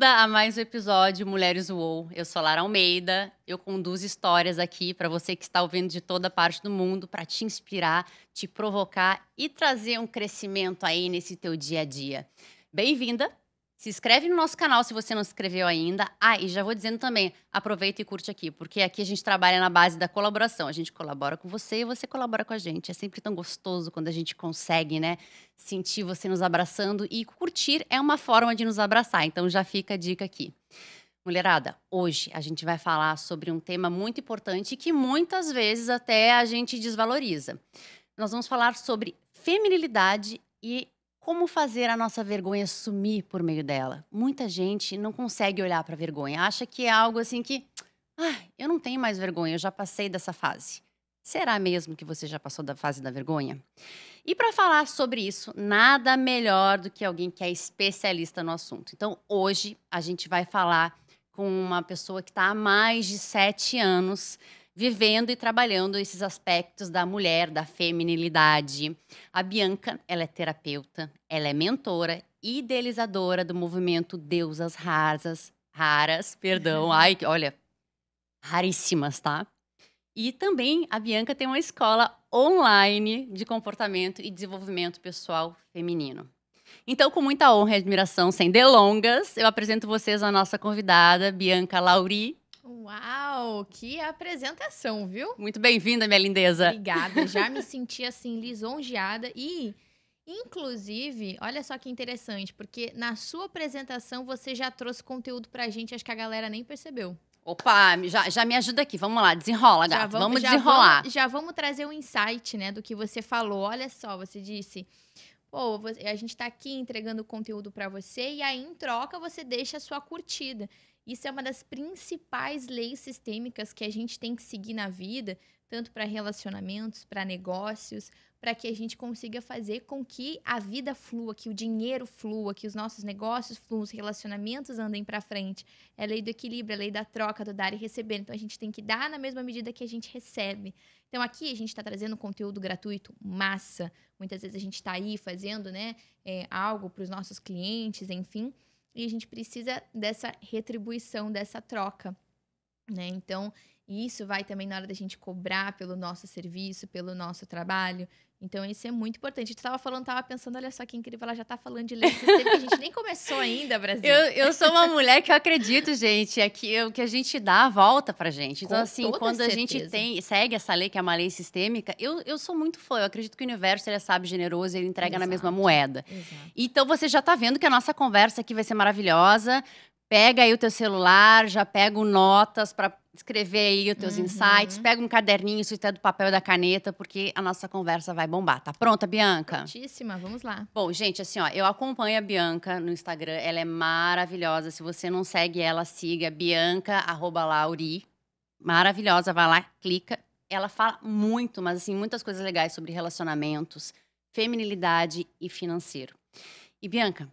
Bem-vinda a mais um episódio Mulheres UOL. Eu sou Lara Almeida. Eu conduzo histórias aqui para você que está ouvindo de toda parte do mundo para te inspirar, te provocar e trazer um crescimento aí nesse teu dia a dia. Bem-vinda. Se inscreve no nosso canal se você não se inscreveu ainda. Ah, e já vou dizendo também, aproveita e curte aqui, porque aqui a gente trabalha na base da colaboração. A gente colabora com você e você colabora com a gente. É sempre tão gostoso quando a gente consegue, né, sentir você nos abraçando e curtir é uma forma de nos abraçar. Então já fica a dica aqui. Mulherada, hoje a gente vai falar sobre um tema muito importante que muitas vezes até a gente desvaloriza. Nós vamos falar sobre feminilidade e como fazer a nossa vergonha sumir por meio dela? Muita gente não consegue olhar para a vergonha, acha que é algo assim que, ah, eu não tenho mais vergonha, eu já passei dessa fase. Será mesmo que você já passou da fase da vergonha? E para falar sobre isso, nada melhor do que alguém que é especialista no assunto. Então, hoje a gente vai falar com uma pessoa que está há mais de sete anos vivendo e trabalhando esses aspectos da mulher, da feminilidade. A Bianca, ela é terapeuta, ela é mentora idealizadora do movimento Deusas Rasas, Raras, perdão, uhum. ai, olha, raríssimas, tá? E também a Bianca tem uma escola online de comportamento e desenvolvimento pessoal feminino. Então, com muita honra e admiração, sem delongas, eu apresento vocês a nossa convidada, Bianca Lauri, Uau, que apresentação, viu? Muito bem-vinda, minha lindeza. Obrigada, já me senti assim lisonjeada e inclusive, olha só que interessante, porque na sua apresentação você já trouxe conteúdo pra gente, acho que a galera nem percebeu. Opa, já, já me ajuda aqui, vamos lá, desenrola, gato, já vamos, vamos já desenrolar. Vamos, já vamos trazer um insight, né, do que você falou. Olha só, você disse, Pô, a gente está aqui entregando conteúdo para você e aí em troca você deixa a sua curtida. Isso é uma das principais leis sistêmicas que a gente tem que seguir na vida, tanto para relacionamentos, para negócios, para que a gente consiga fazer com que a vida flua, que o dinheiro flua, que os nossos negócios fluam, os relacionamentos andem para frente. É a lei do equilíbrio, é a lei da troca, do dar e receber. Então a gente tem que dar na mesma medida que a gente recebe. Então aqui a gente está trazendo conteúdo gratuito, massa. Muitas vezes a gente está aí fazendo né, é, algo para os nossos clientes, enfim. E a gente precisa dessa retribuição, dessa troca. Né? Então, isso vai também na hora da gente cobrar pelo nosso serviço, pelo nosso trabalho, então, isso é muito importante. Tu estava falando, estava pensando, olha só que incrível, ela já está falando de lei que a gente nem começou ainda, Brasil. Eu, eu sou uma mulher que eu acredito, gente, é que, é que a gente dá a volta pra gente. Então, Com assim, quando a gente tem, segue essa lei, que é uma lei sistêmica, eu, eu sou muito fã. Eu acredito que o universo, ele é sábio, generoso, ele entrega Exato. na mesma moeda. Exato. Então, você já está vendo que a nossa conversa aqui vai ser maravilhosa. Pega aí o teu celular, já pega notas para escrever aí os teus uhum. insights, pega um caderninho, isso é do papel da caneta, porque a nossa conversa vai bombar. Tá pronta, Bianca? Prontíssima, vamos lá. Bom, gente, assim, ó, eu acompanho a Bianca no Instagram, ela é maravilhosa. Se você não segue ela, siga bianca@lauri. Maravilhosa, vai lá, clica. Ela fala muito, mas assim, muitas coisas legais sobre relacionamentos, feminilidade e financeiro. E Bianca,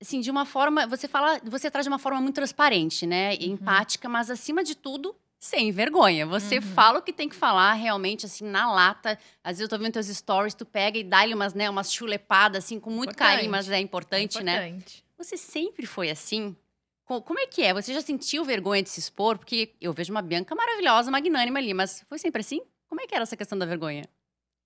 assim, de uma forma, você fala, você traz de uma forma muito transparente, né, e uhum. empática, mas acima de tudo, sem vergonha. Você uhum. fala o que tem que falar, realmente, assim, na lata. Às vezes eu tô vendo teus stories, tu pega e dá-lhe umas, né, umas chulepadas, assim, com muito importante. carinho, mas é importante, é importante, né? Você sempre foi assim? Como é que é? Você já sentiu vergonha de se expor? Porque eu vejo uma Bianca maravilhosa, magnânima ali, mas foi sempre assim? Como é que era essa questão da vergonha?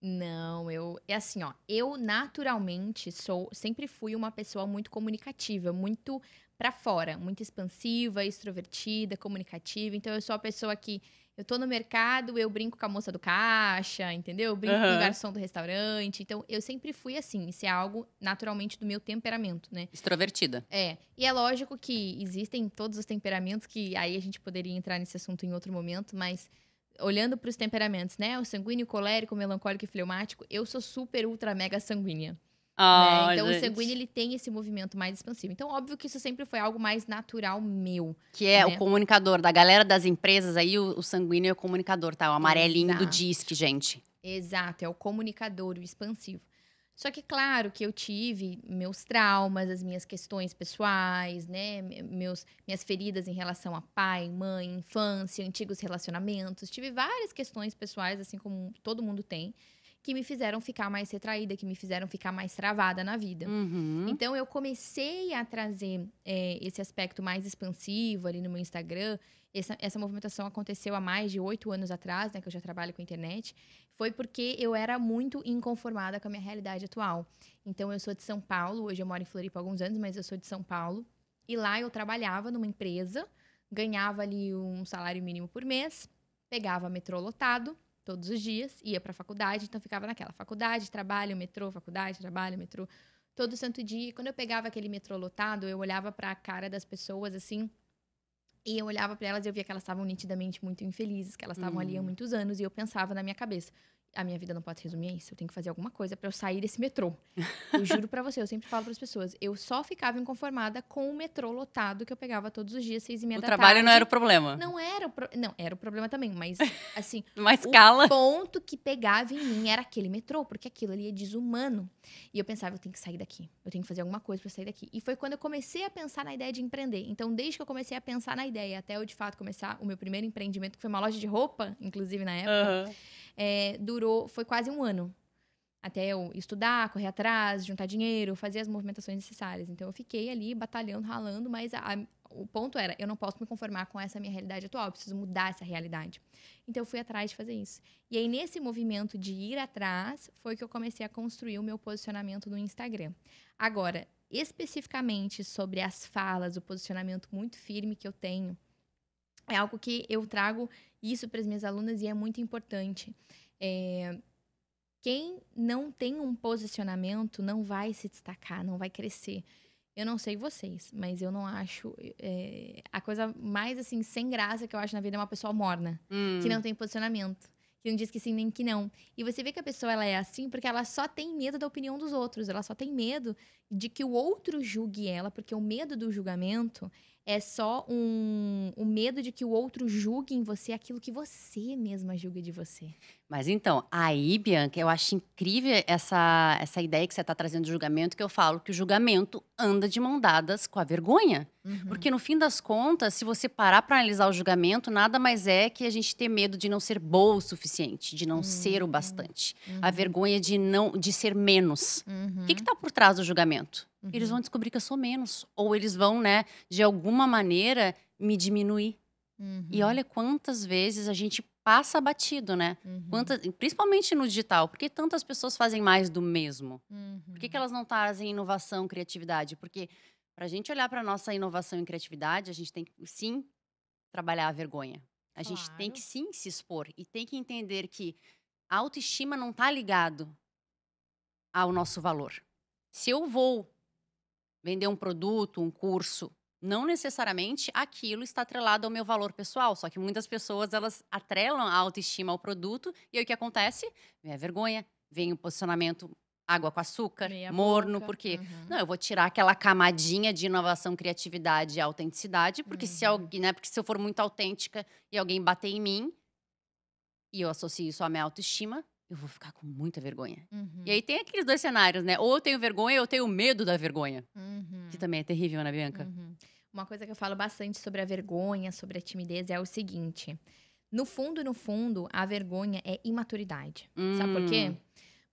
Não, eu. É assim, ó. Eu naturalmente sou. Sempre fui uma pessoa muito comunicativa, muito para fora, muito expansiva, extrovertida, comunicativa. Então, eu sou a pessoa que. Eu tô no mercado, eu brinco com a moça do caixa, entendeu? Eu brinco uhum. com o garçom do restaurante. Então, eu sempre fui assim. Isso é algo naturalmente do meu temperamento, né? Extrovertida. É. E é lógico que existem todos os temperamentos que aí a gente poderia entrar nesse assunto em outro momento, mas olhando para os temperamentos, né? O sanguíneo, colérico, melancólico e fleumático, eu sou super, ultra, mega sanguínea. Oh, né? Ah, então, gente. o sanguíneo, ele tem esse movimento mais expansivo. Então, óbvio que isso sempre foi algo mais natural meu. Que é né? o comunicador. Da galera das empresas aí, o, o sanguíneo é o comunicador, tá? O amarelinho Exato. do disque, gente. Exato, é o comunicador, o expansivo. Só que, claro, que eu tive meus traumas, as minhas questões pessoais, né? Meus, minhas feridas em relação a pai, mãe, infância, antigos relacionamentos. Tive várias questões pessoais, assim como todo mundo tem, que me fizeram ficar mais retraída, que me fizeram ficar mais travada na vida. Uhum. Então, eu comecei a trazer é, esse aspecto mais expansivo ali no meu Instagram essa, essa movimentação aconteceu há mais de oito anos atrás, né, que eu já trabalho com internet, foi porque eu era muito inconformada com a minha realidade atual. Então, eu sou de São Paulo, hoje eu moro em Floripa há alguns anos, mas eu sou de São Paulo. E lá eu trabalhava numa empresa, ganhava ali um salário mínimo por mês, pegava metrô lotado todos os dias, ia para a faculdade, então ficava naquela faculdade, trabalho, metrô, faculdade, trabalho, metrô, todo santo dia. E quando eu pegava aquele metrô lotado, eu olhava para a cara das pessoas assim, e eu olhava para elas e eu via que elas estavam nitidamente muito infelizes, que elas estavam ali há hum. muitos anos, e eu pensava na minha cabeça: a minha vida não pode se resumir a isso. Eu tenho que fazer alguma coisa para eu sair desse metrô. Eu juro para você, eu sempre falo para as pessoas, eu só ficava inconformada com o metrô lotado que eu pegava todos os dias, seis e meia o da tarde. O trabalho não era o problema. Não era o pro... não era o problema também, mas assim, uma escala. O ponto que pegava em mim era aquele metrô, porque aquilo ali é desumano. E eu pensava, eu tenho que sair daqui. Eu tenho que fazer alguma coisa para sair daqui. E foi quando eu comecei a pensar na ideia de empreender. Então, desde que eu comecei a pensar na ideia até eu de fato começar o meu primeiro empreendimento, que foi uma loja de roupa, inclusive na época. Uhum é, durou, foi quase um ano. Até eu estudar, correr atrás, juntar dinheiro, fazer as movimentações necessárias. Então eu fiquei ali batalhando, ralando, mas a, a, o ponto era, eu não posso me conformar com essa minha realidade atual, eu preciso mudar essa realidade. Então eu fui atrás de fazer isso. E aí nesse movimento de ir atrás foi que eu comecei a construir o meu posicionamento no Instagram. Agora, especificamente sobre as falas, o posicionamento muito firme que eu tenho, é algo que eu trago isso para as minhas alunas e é muito importante. É, quem não tem um posicionamento não vai se destacar, não vai crescer. Eu não sei vocês, mas eu não acho. É, a coisa mais assim, sem graça que eu acho na vida é uma pessoa morna, hum. que não tem posicionamento, que não diz que sim nem que não. E você vê que a pessoa ela é assim porque ela só tem medo da opinião dos outros, ela só tem medo de que o outro julgue ela, porque o medo do julgamento é só um, um medo de que o outro julgue em você aquilo que você mesma julga de você. Mas então, aí, Bianca, eu acho incrível essa, essa ideia que você está trazendo de julgamento, que eu falo que o julgamento anda de mão dadas com a vergonha. Uhum. Porque no fim das contas, se você parar para analisar o julgamento, nada mais é que a gente ter medo de não ser boa o suficiente, de não uhum. ser o bastante. Uhum. A vergonha de não de ser menos. Uhum. O que está por trás do julgamento? uhum. eles vão descobrir que eu sou menos. Ou eles vão, né, de alguma maneira, me diminuir. Uhum. E olha quantas vezes a gente passa batido, né? Uhum. Quantas, principalmente no digital. Por que tantas pessoas fazem mais do mesmo? Uhum. Por que, que uhum. elas não trazem inovação, criatividade? Porque para a gente olhar para nossa inovação e criatividade, a gente tem que, sim, trabalhar a vergonha. A claro. gente tem que, sim, se expor. E tem que entender que a autoestima não está ligado ao nosso valor. Se eu vou vender um produto, um curso, não necessariamente aquilo está atrelado ao meu valor pessoal, só que muitas pessoas elas atrelam a autoestima ao produto e aí o que acontece? Vem a vergonha, vem o posicionamento água com açúcar, Meia morno, boca. porque uhum. não, eu vou tirar aquela camadinha de inovação, criatividade e autenticidade, porque uhum. se alguém, né, porque se eu for muito autêntica e alguém bater em mim, e eu associo isso à minha autoestima, eu vou ficar com muita vergonha. Uhum. E aí tem aqueles dois cenários, né? Ou eu tenho vergonha ou eu tenho medo da vergonha. Uhum. Que também é terrível, Ana né, Bianca? Uhum. Uma coisa que eu falo bastante sobre a vergonha, sobre a timidez, é o seguinte. No fundo, no fundo, a vergonha é imaturidade. Sabe por quê? Hum.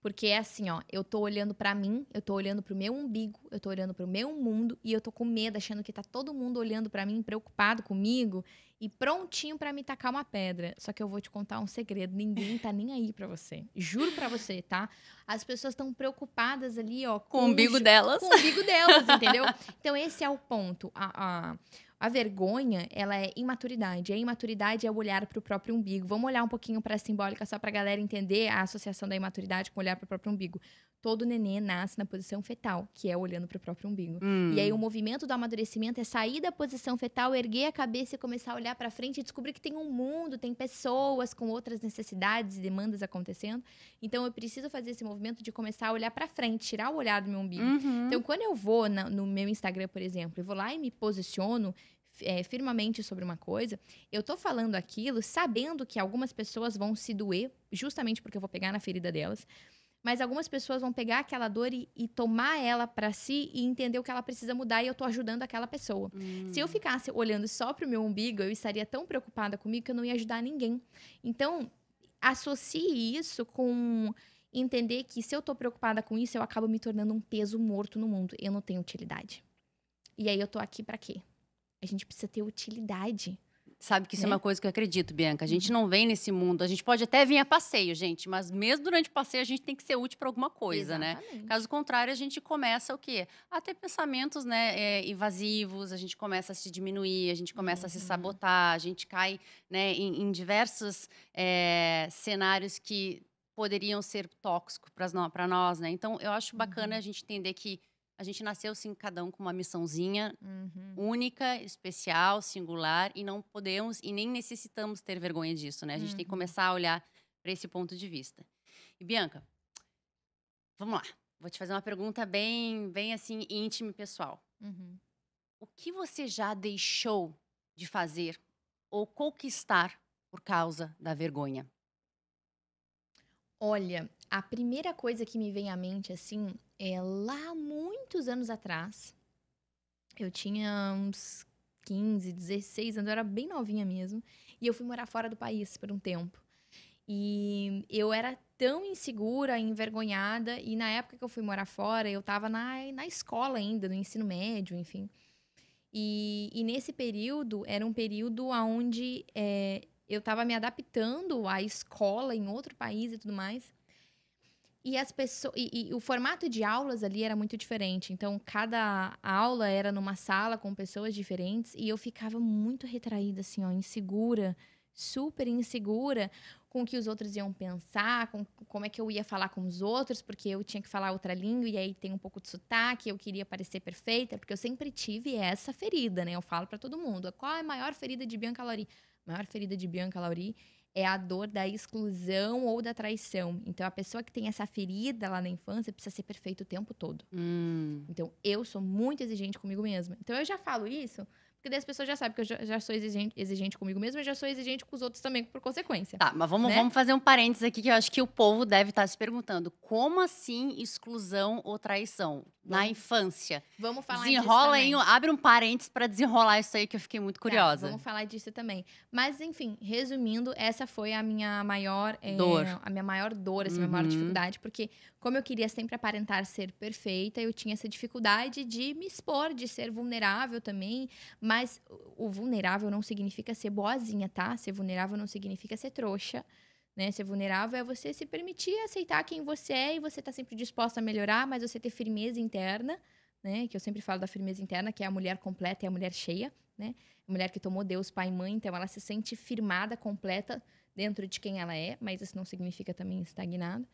Porque é assim, ó, eu tô olhando para mim, eu tô olhando pro meu umbigo, eu tô olhando pro meu mundo e eu tô com medo, achando que tá todo mundo olhando para mim, preocupado comigo e prontinho para me tacar uma pedra. Só que eu vou te contar um segredo, ninguém tá nem aí para você. Juro para você, tá? As pessoas estão preocupadas ali, ó, com, com o umbigo delas. Com o umbigo delas, entendeu? Então esse é o ponto. A, a a vergonha, ela é imaturidade. A imaturidade é o olhar para o próprio umbigo. Vamos olhar um pouquinho para a simbólica só para a galera entender a associação da imaturidade com olhar para o próprio umbigo. Todo nenê nasce na posição fetal, que é olhando para o próprio umbigo. Hum. E aí o movimento do amadurecimento é sair da posição fetal, erguer a cabeça e começar a olhar para frente e descobrir que tem um mundo, tem pessoas com outras necessidades e demandas acontecendo. Então eu preciso fazer esse movimento de começar a olhar para frente, tirar o olhar do meu umbigo. Uhum. Então quando eu vou na, no meu Instagram, por exemplo, eu vou lá e me posiciono, é, firmemente sobre uma coisa, eu tô falando aquilo sabendo que algumas pessoas vão se doer, justamente porque eu vou pegar na ferida delas, mas algumas pessoas vão pegar aquela dor e, e tomar ela para si e entender o que ela precisa mudar e eu tô ajudando aquela pessoa. Hum. Se eu ficasse olhando só pro meu umbigo, eu estaria tão preocupada comigo que eu não ia ajudar ninguém. Então, associe isso com entender que se eu tô preocupada com isso, eu acabo me tornando um peso morto no mundo. Eu não tenho utilidade. E aí eu tô aqui para quê? A gente precisa ter utilidade. Sabe que isso é né? é uma coisa que eu acredito, Bianca. A gente uhum. não vem nesse mundo. A gente pode até vir a passeio, gente, mas mesmo durante o passeio a gente tem que ser útil para alguma coisa, né? Exatamente. né? Caso contrário, a gente começa o quê? A ter pensamentos né, é, invasivos, a gente começa a se diminuir, a gente começa uhum. a se uhum. sabotar, a gente cai né, em, em diversos é, cenários que poderiam ser tóxicos para nós, né? Então, eu acho bacana uhum. a gente entender que a gente nasceu, sim, cada um com uma missãozinha uhum. única, especial, singular, e não podemos e nem necessitamos ter vergonha disso, né? A gente uhum. tem que uhum. começar a olhar para esse ponto de vista. E, Bianca, vamos lá. Vou te fazer uma pergunta bem, bem assim, íntima e pessoal. Uhum. O que você já deixou de fazer ou conquistar por causa da vergonha? Olha, a primeira coisa que me vem à mente, assim, é, lá muitos anos atrás, eu tinha uns 15, 16 anos, eu era bem novinha mesmo, e eu fui morar fora do país por um tempo. E eu era tão insegura, envergonhada, e na época que eu fui morar fora, eu estava na, na escola ainda, no ensino médio, enfim. E, e nesse período, era um período onde é, eh, eu estava me adaptando à escola em outro país e tudo mais e as pessoas e, e, o formato de aulas ali era muito diferente então cada aula era numa sala com pessoas diferentes e eu ficava muito retraída assim ó insegura super insegura com o que os outros iam pensar com como é que eu ia falar com os outros porque eu tinha que falar outra língua e aí tem um pouco de sotaque eu queria parecer perfeita porque eu sempre tive essa ferida né eu falo para todo mundo qual é a maior ferida de Bianca Lauri maior ferida de Bianca Lauri é a dor da exclusão ou da traição. Então, a pessoa que tem essa ferida lá na infância precisa ser perfeita o tempo todo. Hum. Então, eu sou muito exigente comigo mesma. Então, eu já falo isso, porque daí as pessoas já sabem que eu já, já sou exigente, exigente, comigo mesma e já sou exigente com os outros também, por consequência. Tá, mas vamos, né? vamos fazer um parênteses aqui que eu acho que o povo deve estar se perguntando: como assim exclusão ou traição? na infância. Vamos falar Desenrola disso. Desenrola abre um parênteses para desenrolar isso aí que eu fiquei muito tá, curiosa. Tá, vamos falar disso também. Mas enfim, resumindo, essa foi a minha maior é, dor, a minha maior dor, assim, a uhum. minha maior uhum. dificuldade, porque como eu queria sempre aparentar ser perfeita, eu tinha essa dificuldade de me expor, de ser vulnerável também, mas o vulnerável não significa ser boazinha, tá? Ser vulnerável não significa ser trouxa né? Ser vulnerável é você se permitir aceitar quem você é e você tá sempre disposta a melhorar, mas você ter firmeza interna, né? Que eu sempre falo da firmeza interna, que é a mulher completa e a mulher cheia, né? A mulher que tomou Deus, pai e mãe, então ela se sente firmada, completa dentro de quem ela é, mas isso não significa também estagnada.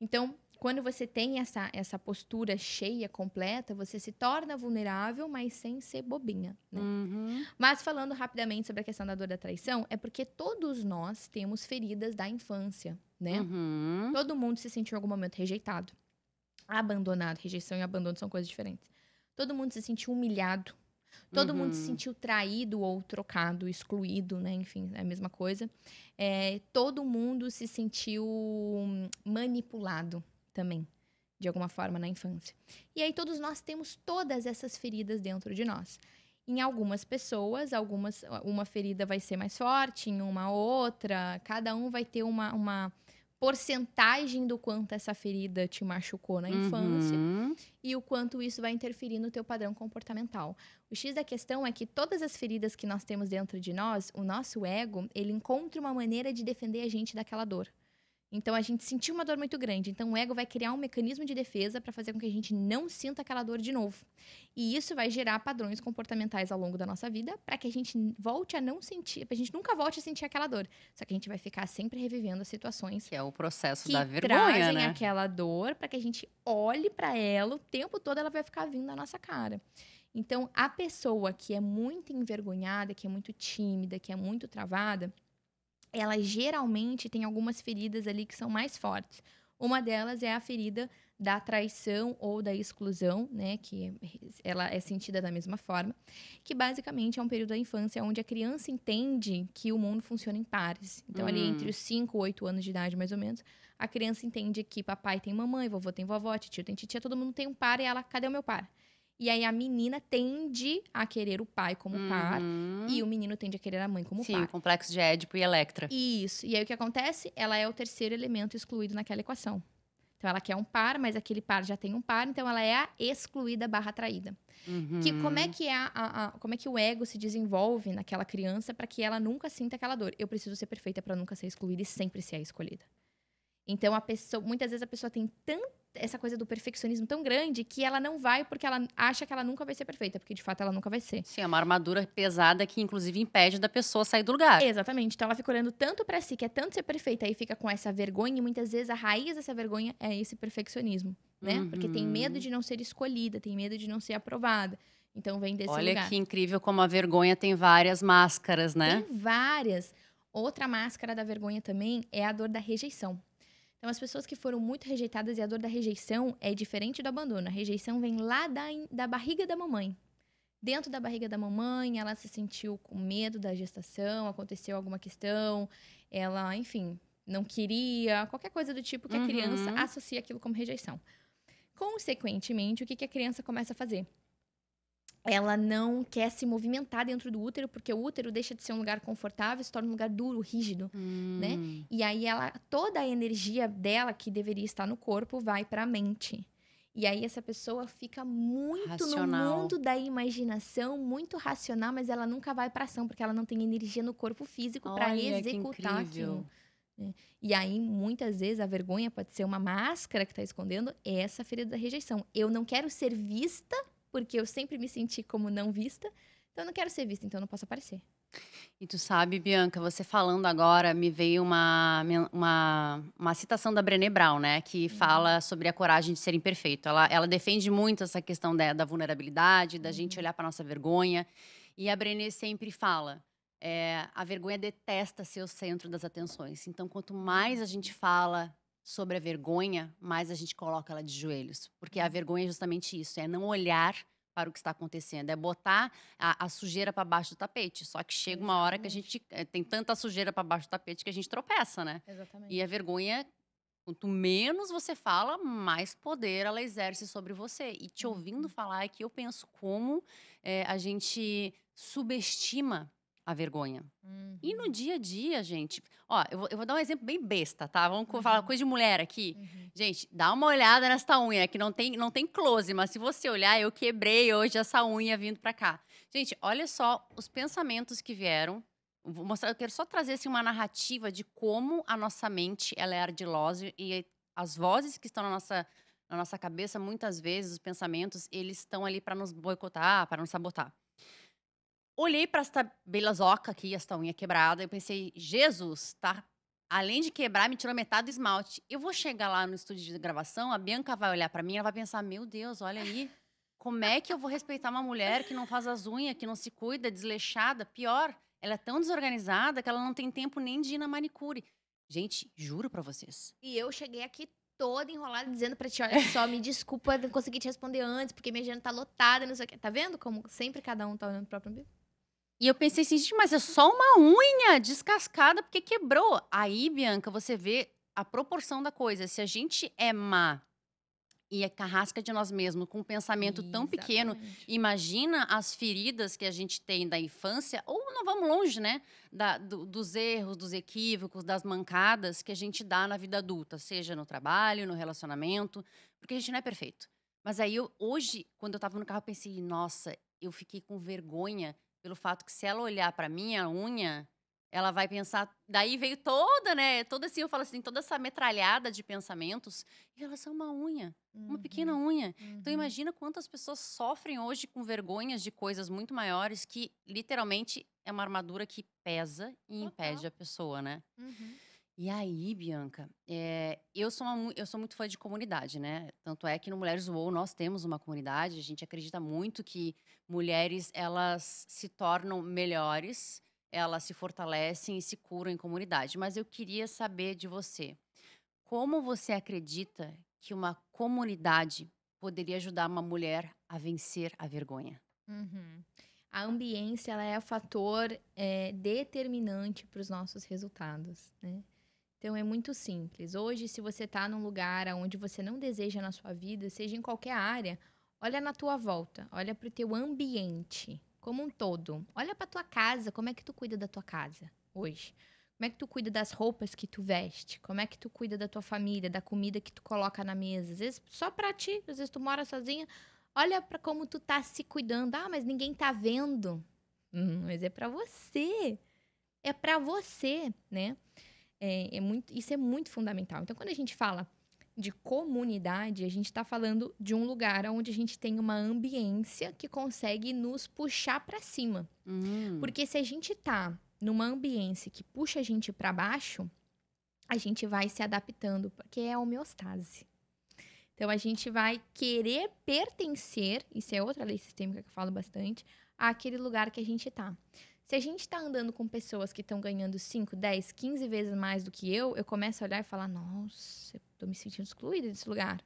Então, quando você tem essa, essa postura cheia, completa, você se torna vulnerável, mas sem ser bobinha. Né? Uhum. Mas falando rapidamente sobre a questão da dor da traição, é porque todos nós temos feridas da infância, né? Uhum. Todo mundo se sentiu em algum momento rejeitado, abandonado. Rejeição e abandono são coisas diferentes. Todo mundo se sentiu humilhado. Todo uhum. mundo se sentiu traído ou trocado, excluído, né? Enfim, é a mesma coisa. É, todo mundo se sentiu hum, manipulado também, de alguma forma, na infância. E aí todos nós temos todas essas feridas dentro de nós. Em algumas pessoas, algumas, uma ferida vai ser mais forte, em uma outra, cada um vai ter uma, uma porcentagem do quanto essa ferida te machucou na uhum. infância e o quanto isso vai interferir no teu padrão comportamental. O X da questão é que todas as feridas que nós temos dentro de nós, o nosso ego, ele encontra uma maneira de defender a gente daquela dor. Então a gente sentiu uma dor muito grande. Então o ego vai criar um mecanismo de defesa para fazer com que a gente não sinta aquela dor de novo. E isso vai gerar padrões comportamentais ao longo da nossa vida para que a gente volte a não sentir, para a gente nunca volte a sentir aquela dor. Só que a gente vai ficar sempre revivendo as situações que é o processo que da vergonha, trazem né? aquela dor para que a gente olhe para ela o tempo todo, ela vai ficar vindo na nossa cara. Então a pessoa que é muito envergonhada, que é muito tímida, que é muito travada, elas geralmente têm algumas feridas ali que são mais fortes. Uma delas é a ferida da traição ou da exclusão, né, que ela é sentida da mesma forma, que basicamente é um período da infância onde a criança entende que o mundo funciona em pares. Então, hum. ali entre hum. os 5 ou 8 anos de idade, mais ou menos, a criança entende que papai tem mamãe, vovô tem vovó, tio tem titia, todo mundo tem um par e ela, cadê o meu par? E aí a menina tende a querer o pai como uhum. par e o menino tende a querer a mãe como Sim, par. Sim, complexo de Édipo e Electra. Isso. E aí o que acontece? Ela é o terceiro elemento excluído naquela equação. Então ela quer um par, mas aquele par já tem um par, então ela é a excluída barra traída. Uhum. Que como é que é a, a, a, como é que o ego se desenvolve naquela criança para que ela nunca sinta aquela dor? Eu preciso ser perfeita para nunca ser excluída e sempre ser a escolhida. Então, a pessoa, muitas vezes a pessoa tem tanta essa coisa do perfeccionismo tão grande que ela não vai porque ela acha que ela nunca vai ser perfeita, porque de fato ela nunca vai ser. Sim, é uma armadura pesada que inclusive impede da pessoa sair do lugar. Exatamente. Então ela fica olhando tanto para si, que é tanto ser perfeita, aí fica com essa vergonha e muitas vezes a raiz dessa vergonha é esse perfeccionismo, né? Uhum. Porque tem medo de não ser escolhida, tem medo de não ser aprovada. Então vem desse Olha lugar. Olha que incrível como a vergonha tem várias máscaras, né? Tem várias. Outra máscara da vergonha também é a dor da rejeição. Então, as pessoas que foram muito rejeitadas e a dor da rejeição é diferente do abandono. A rejeição vem lá da, da barriga da mamãe. Dentro da barriga da mamãe, ela se sentiu com medo da gestação, aconteceu alguma questão, ela, enfim, não queria, qualquer coisa do tipo que uhum. a criança uhum. associa aquilo como rejeição. Consequentemente, o que, que a criança começa a fazer? ela não quer se movimentar dentro do útero, porque o útero deixa de ser um lugar confortável e se torna um lugar duro, rígido, né? hum. né? E aí ela toda a energia dela que deveria estar no corpo vai para a mente. E aí essa pessoa fica muito racional. no mundo da imaginação, muito racional, mas ela nunca vai para ação, porque ela não tem energia no corpo físico para executar aquilo. Né? E aí, muitas vezes, a vergonha pode ser uma máscara que está escondendo essa ferida da rejeição. Eu não quero ser vista porque eu sempre me senti como não vista. Então eu não quero ser vista, então eu não posso aparecer. E tu sabe, Bianca, você falando agora, me veio uma, uma, uma citação da Brené Brown, né? Que uhum. fala sobre a coragem de ser imperfeito. Ela, ela defende muito essa questão da, da vulnerabilidade, da uhum. gente olhar para nossa vergonha. E a Brené sempre fala, é, a vergonha detesta ser o centro das atenções. Então, quanto mais a gente uhum. fala sobre a vergonha, mais a gente coloca ela de joelhos. Porque a uhum. vergonha é justamente isso, é não olhar para o que está acontecendo, é botar a, a sujeira para baixo do tapete. Só que chega uma hora que a gente eh, tem tanta sujeira para baixo do tapete que a gente tropeça, né? Exatamente. E a vergonha, quanto menos você fala, mais poder ela exerce sobre você. E te ouvindo uhum. falar é que eu penso como é, a gente subestima a vergonha. Uhum. E no uhum. dia a dia, gente. Ó, eu vou, eu vou dar um exemplo bem besta, tá? Vamos uhum. falar coisa de mulher aqui. Uhum. Gente, dá uma olhada nessa unha, que não tem, não tem close, mas se você olhar, eu quebrei hoje essa unha vindo pra cá. Gente, olha só os pensamentos que vieram. Vou mostrar, eu quero só trazer assim, uma narrativa de como a nossa mente ela é ardilosa e as vozes que estão na nossa, na nossa cabeça, muitas vezes, os pensamentos, eles estão ali para nos boicotar, para nos sabotar. Olhei para esta bela zoca aqui, esta unha quebrada, eu pensei, Jesus, tá? Além de quebrar, me tirou metade do esmalte. Eu vou chegar lá no estúdio de gravação, a Bianca vai olhar para mim, ela vai pensar, meu Deus, olha aí, como é que eu vou respeitar uma mulher que não faz as unhas, que não se cuida, desleixada? Pior, ela é tão desorganizada que ela não tem tempo nem de ir na manicure. Gente, juro para vocês. E eu cheguei aqui toda enrolada dizendo pra ti, olha só, me desculpa, não consegui te responder antes, porque minha agenda tá lotada, não sei o quê. Tá vendo como sempre cada um tá olhando pro próprio umbigo? E eu pensei assim, gente, mas é só uma unha descascada porque quebrou. Aí, Bianca, você vê a proporção da coisa. Se a gente é má e é carrasca de nós mesmos, com um pensamento Exatamente. tão pequeno. Imagina as feridas que a gente tem da infância, ou não vamos longe, né? Da, do, dos erros, dos equívocos, das mancadas que a gente dá na vida adulta, seja no trabalho, no relacionamento, porque a gente não é perfeito. Mas aí, eu, hoje, quando eu estava no carro, eu pensei, nossa, eu fiquei com vergonha pelo fato que se ela olhar para minha unha, ela vai pensar. Daí veio toda, né? Toda assim, eu falo assim, toda essa metralhada de pensamentos em relação a uma unha, uhum. uma pequena unha. Então, uhum. Então, imagina quantas pessoas sofrem hoje com vergonhas de coisas muito maiores que, literalmente, é uma armadura que pesa e Total. impede a pessoa, né? Uhum. E aí, Bianca, é, eu, sou uma, eu sou muito fã de comunidade, né? Tanto é que no Mulheres UOL nós temos uma comunidade, a gente acredita muito que mulheres, elas se tornam melhores, elas se fortalecem e se curam em comunidade. Mas eu queria saber de você, como você acredita que uma comunidade poderia ajudar uma mulher a vencer a vergonha? Uhum. A ambiência ela é o fator é, determinante para os nossos resultados, né? Então é muito simples. Hoje, se você está num lugar onde você não deseja na sua vida, seja em qualquer área, olha na tua volta, olha para o teu ambiente como um todo. Olha para tua casa, como é que tu cuida da tua casa hoje? Como é que tu cuida das roupas que tu veste? Como é que tu cuida da tua família, da comida que tu coloca na mesa? Às vezes só para ti, às vezes tu mora sozinha. Olha para como tu tá se cuidando. Ah, mas ninguém tá vendo. Hum, mas é para você. É para você, né? É, é muito, isso é muito fundamental. Então, quando a gente fala de comunidade, a gente está falando de um lugar onde a gente tem uma ambiência que consegue nos puxar para cima. Hum. Porque se a gente está numa ambiência que puxa a gente para baixo, a gente vai se adaptando, porque é a homeostase. Então a gente vai querer pertencer, isso é outra lei sistêmica que eu falo bastante, àquele lugar que a gente está. Se a gente está andando com pessoas que estão ganhando 5, 10, 15 vezes mais do que eu, eu começo a olhar e falar: nossa, eu tô me sentindo excluída desse lugar.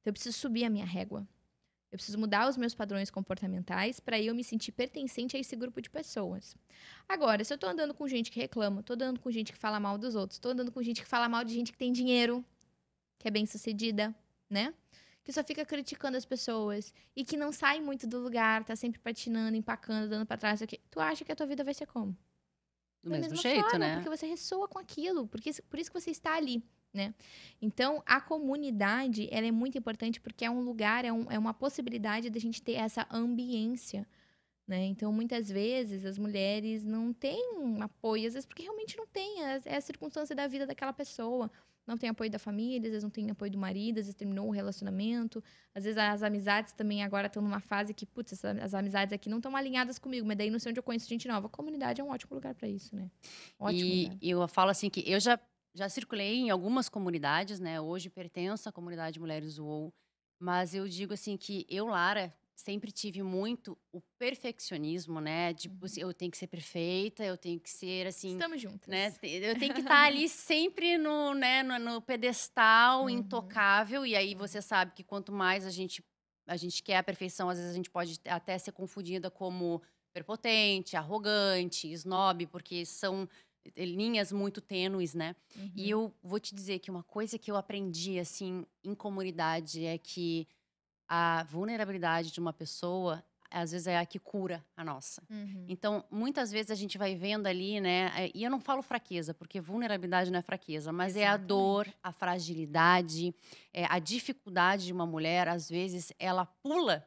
Então eu preciso subir a minha régua. Eu preciso mudar os meus padrões comportamentais para eu me sentir pertencente a esse grupo de pessoas. Agora, se eu estou andando com gente que reclama, estou andando com gente que fala mal dos outros, estou andando com gente que fala mal de gente que tem dinheiro, que é bem sucedida, né? que só fica criticando as pessoas e que não sai muito do lugar, tá sempre patinando, empacando, dando para trás, aqui, tu acha que a tua vida vai ser como? Do da mesmo jeito, forma, né? Porque você ressoa com aquilo, porque por isso que você está ali. Né? Então, a comunidade ela é muito importante porque é um lugar, é, um, é uma possibilidade da gente ter essa ambiência. Né? Então, muitas vezes as mulheres não têm apoio, às vezes porque realmente não tem, é, é a circunstância da vida daquela pessoa não tem apoio da família, às vezes não tem apoio do marido, às vezes terminou o relacionamento. Às vezes as amizades também agora estão numa fase que, putz, as amizades aqui não estão alinhadas comigo, mas daí não sei onde eu conheço gente nova. A comunidade é um ótimo lugar para isso, né? Ótimo. E lugar. eu falo assim que eu já, já circulei em algumas comunidades, né? Hoje pertenço à comunidade Mulheres UOL, mas eu digo assim que eu, Lara, sempre tive muito o perfeccionismo, né? Tipo, assim, uhum. eu tenho que ser perfeita, eu tenho que ser assim. Estamos juntas. Né? Eu tenho que estar tá ali sempre no, né, no, no pedestal uhum. intocável. E aí você sabe que quanto mais a gente a gente quer a perfeição, às vezes a gente pode até ser confundida como prepotente, arrogante, snob, porque são linhas muito tênues, né? Uhum. E eu vou te dizer que uma coisa que eu aprendi assim em comunidade é que a vulnerabilidade de uma pessoa às vezes é a que cura a nossa. Uhum. Então, muitas vezes a gente vai vendo ali, né? É, e eu não falo fraqueza, porque vulnerabilidade não é fraqueza, mas Exatamente. é a dor, a fragilidade, é a dificuldade de uma mulher. Às vezes ela pula,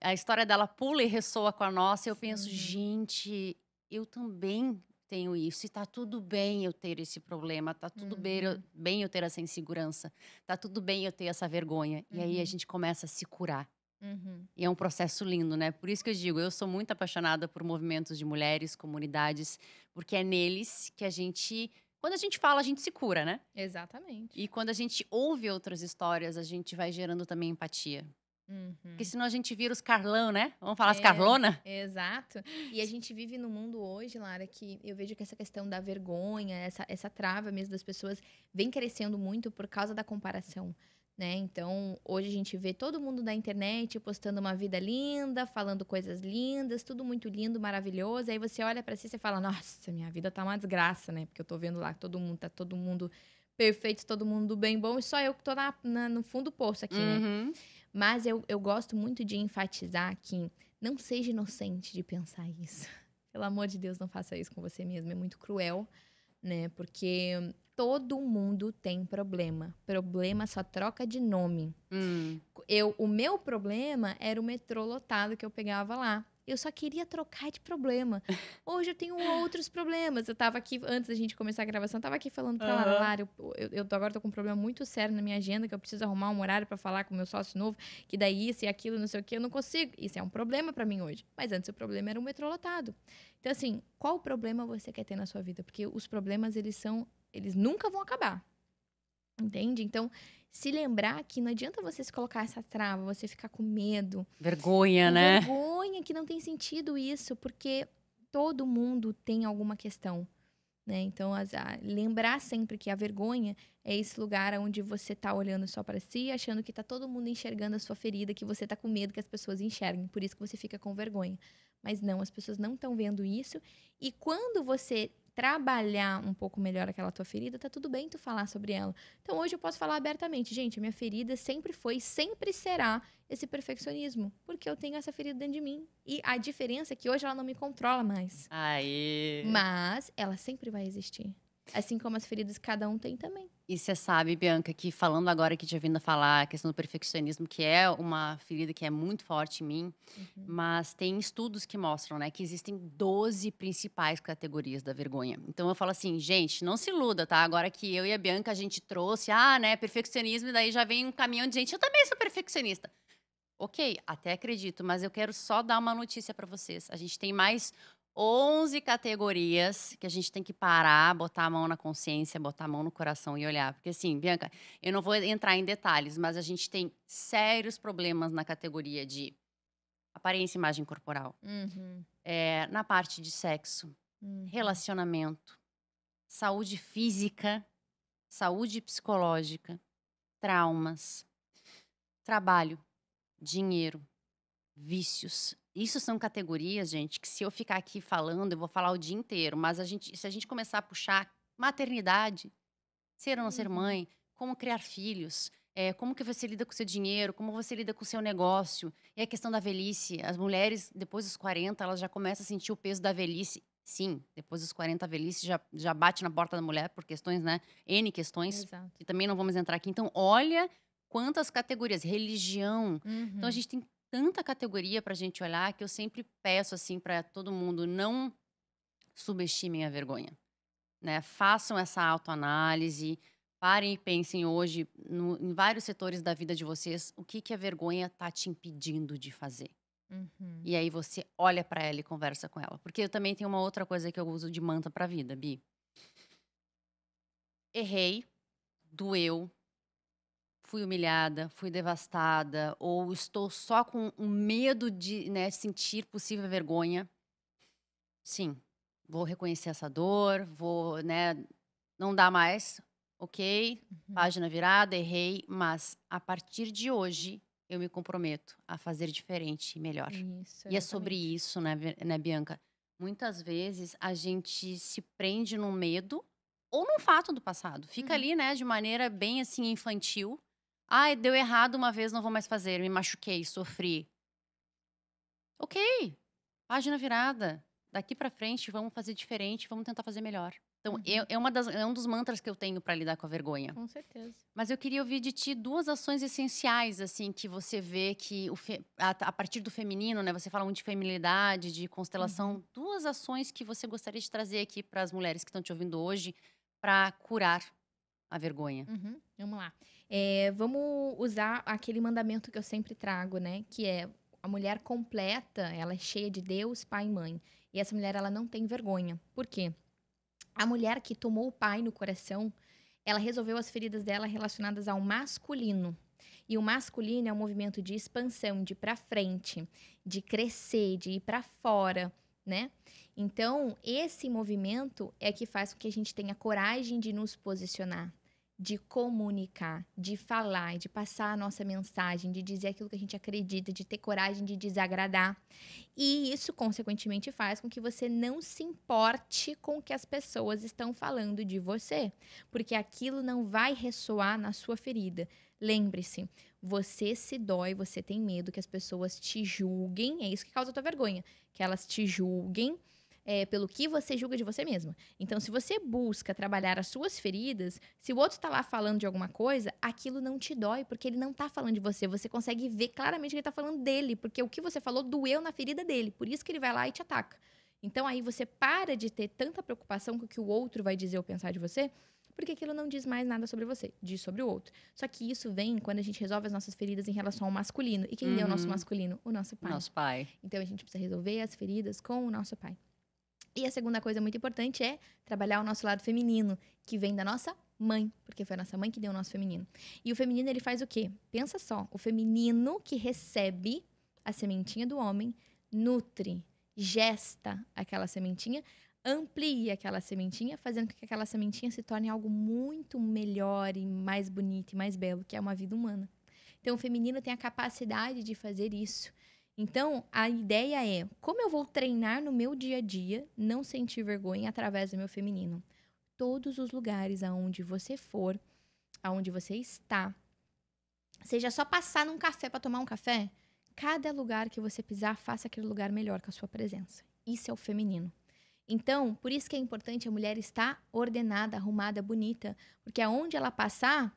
a história dela pula e ressoa com a nossa. E eu penso, gente, eu também tenho isso. E tá tudo bem eu ter esse problema, tá tudo uhum. bem, eu, bem eu ter essa insegurança, tá tudo bem eu ter essa vergonha. Uhum. E aí a uhum. gente começa a se curar. Uhum. E é um processo lindo, né? Por isso que eu digo, eu sou muito apaixonada por movimentos de mulheres, comunidades, porque é neles que a gente. Quando a gente fala, a gente se cura, né? Exatamente. E quando a gente ouve outras histórias, a gente vai gerando também empatia. Uhum. Porque senão a gente vira os Carlão, né? Vamos falar é, as Carlona? Exato. E a gente vive num mundo hoje, Lara, que eu vejo que essa questão da vergonha, essa, essa trava mesmo das pessoas, vem crescendo muito por causa da comparação. Né? Então, hoje a gente vê todo mundo na internet postando uma vida linda, falando coisas lindas, tudo muito lindo, maravilhoso. Aí você olha para si e fala: "Nossa, minha vida tá uma desgraça, né? Porque eu tô vendo lá que todo mundo tá todo mundo perfeito, todo mundo bem bom, e só eu que tô na, na no fundo do poço aqui, né? uhum. né? Mas eu, eu gosto muito de enfatizar que não seja inocente de pensar isso. Pelo amor de Deus, não faça isso com você mesmo. É muito cruel, né? Porque todo mundo tem problema. Problema só troca de nome. Hum. Eu, o meu problema era o metrô lotado que eu pegava lá. Eu só queria trocar de problema. Hoje eu tenho outros problemas. Eu tava aqui, antes da gente começar a gravação, eu tava aqui falando pra uhum. Lara, Lara, eu, eu, eu, agora tô com um problema muito sério na minha agenda, que eu preciso arrumar um horário para falar com o meu sócio novo, que daí isso e aquilo, não sei o que, eu não consigo. Isso é um problema para mim hoje. Mas antes o problema era o metrô lotado. Então, assim, qual problema você quer ter na sua vida? Porque os problemas, eles são. Eles nunca vão acabar. Entende? Então, se lembrar que não adianta você se colocar essa trava, você ficar com medo. Vergonha, né? Vergonha que não tem sentido isso, porque todo mundo tem alguma questão. Né? Então, as, a, lembrar sempre que a vergonha é esse lugar onde você está olhando só para si, achando que está todo mundo enxergando a sua ferida, que você está com medo que as pessoas enxerguem, por isso que você fica com vergonha. Mas não, as pessoas não estão vendo isso. E quando você trabalhar um pouco melhor aquela tua ferida, tá tudo bem tu falar sobre ela. Então hoje eu posso falar abertamente, gente, minha ferida sempre foi, sempre será esse perfeccionismo, porque eu tenho essa ferida dentro de mim. E a diferença é que hoje ela não me controla mais. Aí. Mas ela sempre vai existir. Assim como as feridas que cada um tem também. E você sabe, Bianca, que falando agora que tinha vindo a falar a questão do perfeccionismo, que é uma ferida que é muito forte em mim, uhum. mas tem estudos que mostram, né, que existem 12 principais categorias da vergonha. Então eu falo assim, gente, não se iluda, tá? Agora que eu e a Bianca a gente trouxe, ah, né, perfeccionismo, e daí já vem um caminhão de gente, eu também sou perfeccionista. Ok, até acredito, mas eu quero só dar uma notícia para vocês. A gente tem mais 11 categorias que a gente tem que parar, botar a mão na consciência, botar a mão no coração e olhar. Porque, assim, Bianca, eu não vou entrar em detalhes, mas a gente tem sérios problemas na categoria de aparência e imagem corporal, uhum. é, na parte de sexo, uhum. relacionamento, saúde física, saúde psicológica, traumas, trabalho, dinheiro, vícios. Isso são categorias, gente, que se eu ficar aqui falando, eu vou falar o dia inteiro, mas a gente, se a gente começar a puxar maternidade, ser ou não ser uhum. mãe, como criar filhos, é, como que você lida com o seu dinheiro, como você lida com o seu negócio, e a questão da velhice. As mulheres, depois dos 40, elas já começam a sentir o peso da velhice. Sim, depois dos 40, a velhice já, já bate na porta da mulher por questões, né? N questões, Exato. que também não vamos entrar aqui. Então, olha quantas categorias. Religião. Uhum. Então, a uhum. gente tem tanta categoria para a gente olhar que eu sempre peço assim para todo mundo não subestimem a vergonha, né? Façam essa autoanálise, parem e pensem hoje no, em vários setores da vida de vocês o que que a vergonha tá te impedindo de fazer. Uhum. E aí você olha para ela e conversa com ela, porque eu também tenho uma outra coisa que eu uso de manta para vida, Bi. Errei, doeu, fui humilhada, fui devastada, ou estou só com um medo de né, sentir possível vergonha, sim, vou reconhecer essa dor, vou, né, não dá mais, ok, uhum. página virada, errei, mas a partir de hoje eu me comprometo a fazer diferente e melhor. Isso, e é sobre isso, né, né, Bianca? Muitas vezes a gente se prende no medo ou num fato do passado. Fica uhum. ali, né, de maneira bem assim infantil Ai, deu errado uma vez, não vou mais fazer, me machuquei, sofri. Ok, página virada. Daqui para frente, vamos fazer diferente, vamos tentar fazer melhor. Então, é, uhum. é, uma das, é um dos mantras que eu tenho para lidar com a vergonha. Com certeza. Mas eu queria ouvir de ti duas ações essenciais, assim, que você vê que, o fe, a, a, partir do feminino, né? Você fala muito de feminilidade, de constelação. Uhum. Duas ações que você gostaria de trazer aqui para as mulheres que estão te ouvindo hoje para curar a vergonha. Uhum. Vamos lá. É, vamos usar aquele mandamento que eu sempre trago, né? Que é a mulher completa, ela é cheia de Deus, pai e mãe. E essa mulher, ela não tem vergonha. Por quê? A mulher que tomou o pai no coração, ela resolveu as feridas dela relacionadas ao masculino. E o masculino é um movimento de expansão, de ir para frente, de crescer, de ir para fora, né? Então, esse movimento é que faz com que a gente tenha coragem de nos posicionar, de comunicar, de falar, de passar a nossa mensagem, de dizer aquilo que a gente acredita, de ter coragem de desagradar. E isso, consequentemente, faz com que você não se importe com o que as pessoas estão falando de você, porque aquilo não vai ressoar na sua ferida. Lembre-se, você se dói, você tem medo que as pessoas te julguem, é isso que causa a tua vergonha, que elas te julguem é, pelo que você julga de você mesmo. Então, se você busca trabalhar as suas feridas, se o outro está lá falando de alguma coisa, aquilo não te dói, porque ele não está falando de você. Você consegue ver claramente que ele está falando dele, porque o que você falou doeu na ferida dele. Por isso que ele vai lá e te ataca. Então, aí você para de ter tanta preocupação com o que o outro vai dizer ou pensar de você porque aquilo não diz mais nada sobre você, diz sobre o outro. Só que isso vem quando a gente resolve as nossas feridas em relação ao masculino. E quem uhum. é o nosso uhum. masculino? O nosso pai. Nosso pai. Então a gente precisa resolver as feridas com o nosso pai. E a segunda coisa muito importante é trabalhar o nosso lado feminino, que vem da nossa mãe, porque foi a nossa mãe que deu o nosso feminino. E o feminino ele faz o quê? Pensa só, o feminino que recebe a sementinha do homem nutre, gesta aquela sementinha, amplia aquela sementinha, fazendo com que aquela sementinha se torne algo muito melhor e mais bonito e mais belo, que é uma vida humana. Então, o feminino tem a capacidade de fazer isso, então, a ideia é como eu vou treinar no meu dia a dia não sentir vergonha através do meu feminino. Todos os lugares aonde você for, aonde você está, seja só passar num café para tomar um café, cada lugar que você pisar, faça aquele lugar melhor com a sua presença. Isso é o feminino. Então, por isso que é importante a mulher estar ordenada, arrumada, bonita, porque aonde ela passar,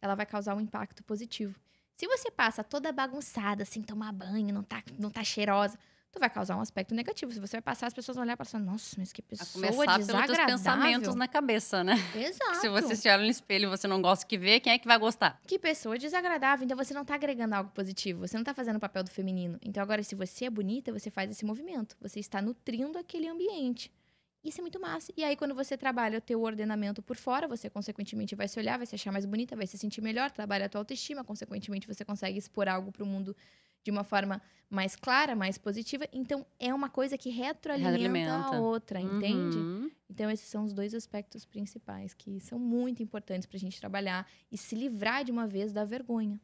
ela vai causar um impacto positivo. Se você passa toda bagunçada, sem tomar banho, não tá, não tá cheirosa, tu vai causar um aspecto negativo. Se você vai passar, as pessoas vão olhar e falar assim, nossa, mas que pessoa a começar desagradável. pelos pensamentos na cabeça, né? Exato. Se você se olha no espelho e você não gosta que vê, quem é que vai gostar? Que pessoa desagradável. Então você não tá agregando algo positivo, você não tá fazendo o papel do feminino. Então agora, se você é bonita, você faz esse movimento. Você está nutrindo aquele ambiente. Isso é muito massa. E aí, quando você trabalha o teu ordenamento por fora, você, consequentemente, vai se olhar, vai se achar mais bonita, vai se sentir melhor, trabalha a tua autoestima, consequentemente, você consegue expor algo para o mundo de uma forma mais clara, mais positiva. Então, é uma coisa que retroalimenta, retroalimenta. a outra, uhum. entende? Então, esses são os dois aspectos principais que são muito importantes para a gente trabalhar e se livrar de uma vez da vergonha.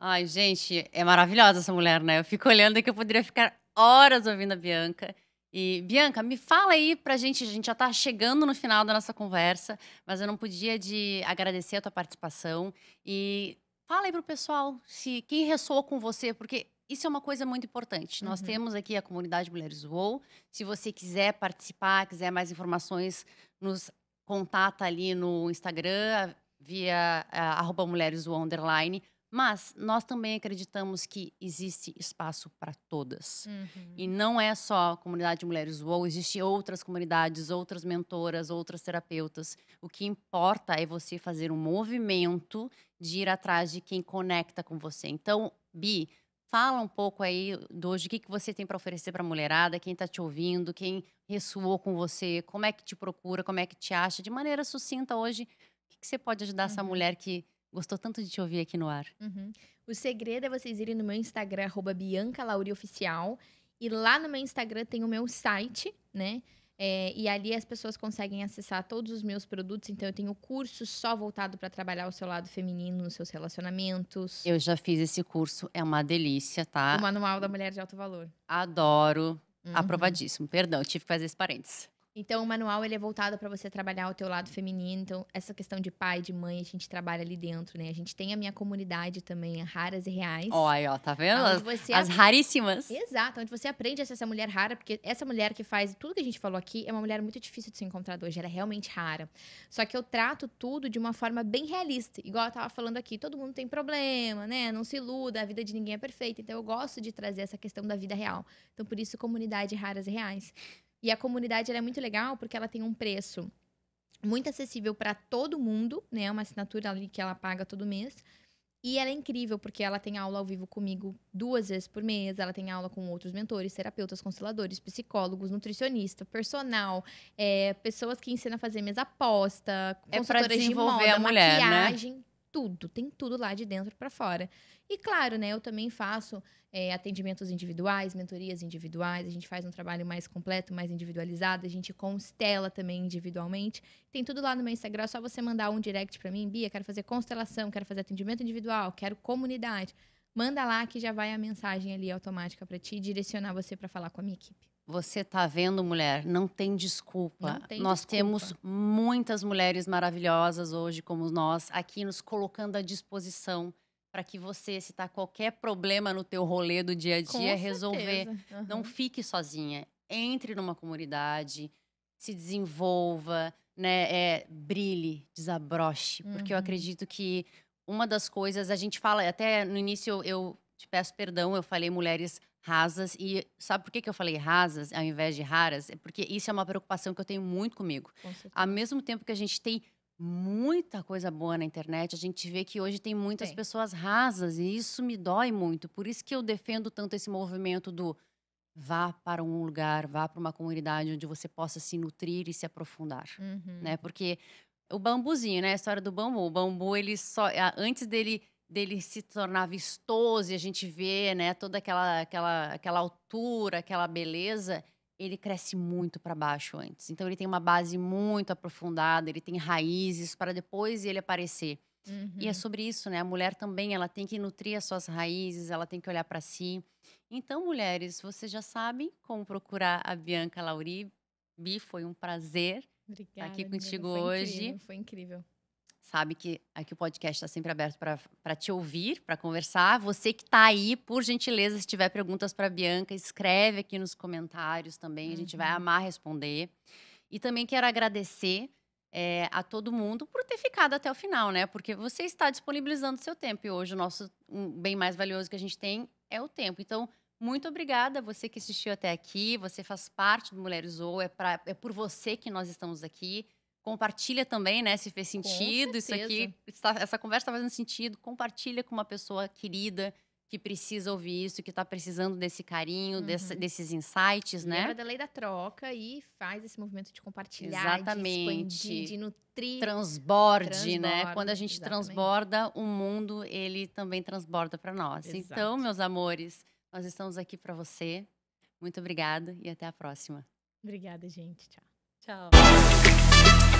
Ai, gente, é maravilhosa essa mulher, né? Eu fico olhando que eu poderia ficar horas ouvindo a Bianca. E, Bianca, me fala aí pra gente, a gente já tá chegando no final da nossa conversa, mas eu não podia de agradecer a tua participação. E fala aí pro pessoal se quem ressoa com você, porque isso é uma coisa muito importante. Uhum. Nós temos aqui a comunidade Mulheres UOL. Se você quiser participar, quiser mais informações, nos contata ali no Instagram, via uh, arroba Mulheres underline, mas nós também acreditamos que existe espaço para todas. Uhum. E não é só a comunidade de mulheres UOL, existem outras comunidades, outras mentoras, outras terapeutas. O que importa é você fazer um movimento de ir atrás de quem conecta com você. Então, Bi, fala um pouco aí do hoje, o que, que você tem para oferecer para a mulherada, quem está te ouvindo, quem ressoou com você, como é que te procura, como é que te acha, de maneira sucinta hoje, o que, que você pode ajudar uhum. essa mulher que Gostou tanto de te ouvir aqui no ar. Uhum. O segredo é vocês irem no meu Instagram, arroba biancalaurioficial. E lá no meu Instagram tem o meu site, né? É, e ali as pessoas conseguem acessar todos os meus produtos. Então, eu tenho curso só voltado para trabalhar o seu lado feminino nos seus relacionamentos. Eu já fiz esse curso, é uma delícia, tá? O Manual da Mulher de Alto Valor. Adoro. Uhum. Aprovadíssimo. Perdão, tive que fazer esse parênteses. Então, o manual ele é voltado para você trabalhar o teu lado feminino. Então, essa questão de pai, de mãe, a gente trabalha ali dentro, né? A gente tem a minha comunidade também, Raras e Reais. Olha, ó, tá vendo? As, as a... raríssimas. Exato, onde você aprende a ser essa mulher rara, porque essa mulher que faz tudo que a gente falou aqui é uma mulher muito difícil de ser encontrada hoje, ela é realmente rara. Só que eu trato tudo de uma forma bem realista. Igual eu tava falando aqui, todo mundo tem problema, né? Não se iluda, a vida de ninguém é perfeita. Então, eu gosto de trazer essa questão da vida real. Então, por isso, comunidade Raras e Reais. E a comunidade é muito legal porque ela tem um preço muito acessível para todo mundo, né? É uma assinatura ali que ela paga todo mês. E ela é incrível porque ela tem aula ao vivo comigo duas vezes por mês, ela tem aula com outros mentores, terapeutas, consteladores, psicólogos, nutricionista, personal, é, pessoas que ensinam a fazer mesa aposta, é consultoras de moda, a mulher, né? maquiagem, né? tudo, tem tudo lá de dentro para fora. E claro, né, eu também faço é, atendimentos individuais, mentorias individuais, a gente faz um trabalho mais completo, mais individualizado, a gente constela também individualmente. Tem tudo lá no meu Instagram, é só você mandar um direct para mim, Bia, quero fazer constelação, quero fazer atendimento individual, quero comunidade. Manda lá que já vai a mensagem ali automática para ti e direcionar você para falar com a minha equipe. Você tá vendo, mulher? Não tem desculpa. Não tem nós desculpa. temos muitas mulheres maravilhosas hoje, como nós, aqui nos colocando à disposição para que você, se tá qualquer problema no teu rolê do dia a dia, resolver. Uhum. Não fique sozinha. Entre numa comunidade, se desenvolva, né? É, brilhe, desabroche. Uhum. Porque eu uhum. acredito que uma das coisas, a gente fala, até no início eu, eu te peço perdão, eu falei mulheres rasas. E sabe por que, que eu falei rasas ao invés de raras? É porque isso é uma preocupação que eu tenho muito comigo. Com ao mesmo tempo que a gente tem muita coisa boa na internet, a gente vê que hoje tem muitas Sim. pessoas rasas e isso me dói muito. Por isso que eu defendo tanto esse movimento do vá para um lugar, vá para uma comunidade onde você possa se nutrir e se aprofundar, uhum. né? Porque o bambuzinho, né? A história do bambu. O bambu, ele só antes dele dele se tornar vistoso e a gente vê, né, toda aquela aquela aquela altura, aquela beleza, ele cresce muito para baixo antes. Então ele tem uma base muito aprofundada, ele tem raízes para depois ele aparecer. Uhum. E é uhum. sobre isso, né? A mulher também, ela tem que nutrir as suas raízes, ela tem que olhar para si. Então, mulheres, vocês já sabem como procurar a Bianca Lauri. Bi, foi um prazer Obrigada, estar aqui contigo foi hoje. Incrível, foi incrível sabe que aqui o podcast está sempre aberto para te ouvir, para conversar. Você que está aí, por gentileza, se tiver perguntas para Bianca, escreve aqui nos comentários também. Uhum. A gente vai uhum. amar responder. E também quero agradecer é, a todo mundo por ter ficado até o final, né? Porque você está disponibilizando seu tempo. E hoje o nosso um bem mais valioso que a gente tem é o tempo. Então, muito obrigada a você que assistiu até aqui. Você faz parte do Mulheres Ou. É, é por você que nós estamos aqui. Compartilha também, né? Se fez sentido, isso aqui, essa conversa está fazendo sentido. Compartilha com uma pessoa querida que precisa ouvir isso, que está precisando desse carinho, uhum. desse, desses insights, né? Lembra da lei da troca e faz esse movimento de compartilhar, exatamente. de expandir, de nutrir. Transborde, transborda, né? Quando a gente exatamente. transborda, o mundo, ele também transborda para nós. Então, Exato. Então, meus amores, nós estamos aqui para você. Muito obrigada e até a próxima. Obrigada, gente. Tchau. Tchau.